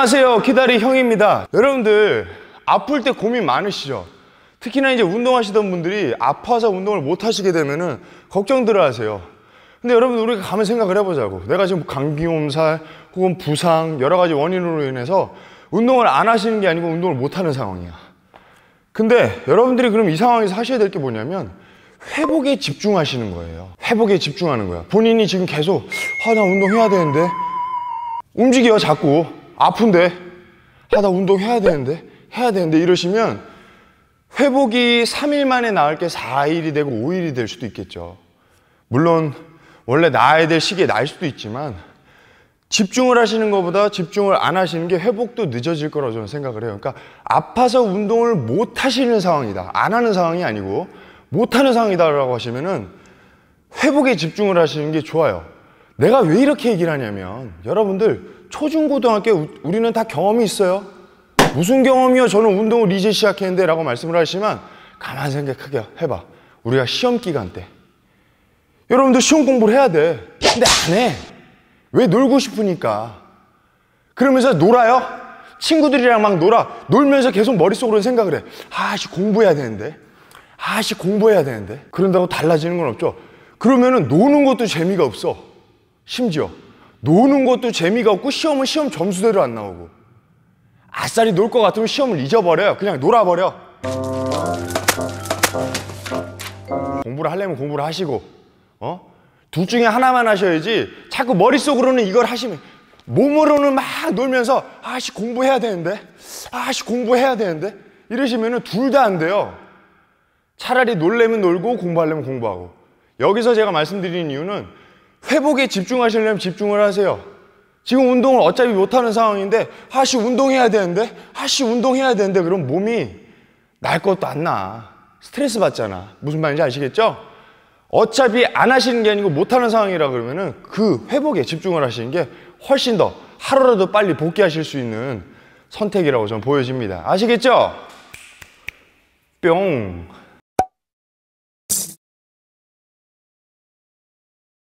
안녕하세요 기다리 형입니다 여러분들 아플 때 고민 많으시죠? 특히나 이제 운동하시던 분들이 아파서 운동을 못 하시게 되면은 걱정들 하세요 근데 여러분 들 우리가 가면 생각을 해보자고 내가 지금 감기몸살 혹은 부상 여러 가지 원인으로 인해서 운동을 안 하시는 게 아니고 운동을 못 하는 상황이야 근데 여러분들이 그럼 이 상황에서 하셔야 될 게 뭐냐면 회복에 집중하시는 거예요 회복에 집중하는 거야 본인이 지금 계속 아 나 운동해야 되는데 움직여 자꾸 아픈데 하다 운동해야 되는데 해야 되는데 이러시면 회복이 3일 만에 나을 게 4일이 되고 5일이 될 수도 있겠죠. 물론 원래 나아야 될 시기에 날 수도 있지만 집중을 하시는 것보다 집중을 안 하시는 게 회복도 늦어질 거라고 저는 생각을 해요. 그러니까 아파서 운동을 못 하시는 상황이다. 안 하는 상황이 아니고 못 하는 상황이다라고 하시면은 회복에 집중을 하시는 게 좋아요. 내가 왜 이렇게 얘기를 하냐면 여러분들 초중고등학교 우리는 다 경험이 있어요. 무슨 경험이요? 저는 운동을 이제 시작했는데 라고 말씀을 하시지만 가만 생각하게 해봐. 우리가 시험 기간 때 여러분들 시험 공부를 해야 돼. 근데 안 해. 왜 놀고 싶으니까. 그러면서 놀아요. 친구들이랑 막 놀아. 놀면서 계속 머릿속으로 생각을 해. 아씨 공부해야 되는데. 아씨 공부해야 되는데. 그런다고 달라지는 건 없죠. 그러면은 노는 것도 재미가 없어. 심지어 노는 것도 재미가 없고 시험은 시험 점수대로 안 나오고 아싸리 놀것 같으면 시험을 잊어버려요 그냥 놀아버려 공부를 하려면 공부를 하시고 어? 둘 중에 하나만 하셔야지 자꾸 머릿속으로는 이걸 하시면 몸으로는 막 놀면서 아씨 공부해야 되는데 아씨 공부해야 되는데 이러시면 둘다 안 돼요 차라리 놀래면 놀고 공부하려면 공부하고 여기서 제가 말씀드리는 이유는 회복에 집중하시려면 집중을 하세요. 지금 운동을 어차피 못하는 상황인데 하시 운동해야 되는데 하시 운동해야 되는데 그럼 몸이 날 것도 안 나. 스트레스 받잖아. 무슨 말인지 아시겠죠? 어차피 안 하시는 게 아니고 못하는 상황이라 그러면은 그 회복에 집중을 하시는 게 훨씬 더 하루라도 빨리 복귀하실 수 있는 선택이라고 저는 보여집니다. 아시겠죠? 뿅.